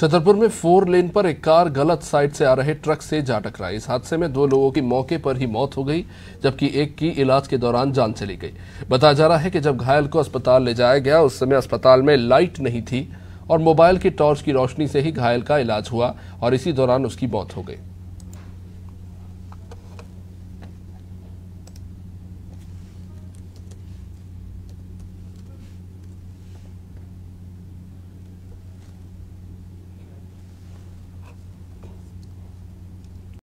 छतरपुर में four lane पर एक कार गलत साइड से आ रहे ट्रक से जा टकरा इस हादसे में दो लोगों की मौके पर ही मौत हो गई जबकि एक की इलाज के दौरान जान चली गई बताया जा रहा है कि जब घायल को अस्पताल ले जाया गया उस समय अस्पताल में लाइट नहीं थी और मोबाइल की टॉर्च की रोशनी से ही घायल का इलाज हुआ और इसी दौरान उसकी मौत हो गई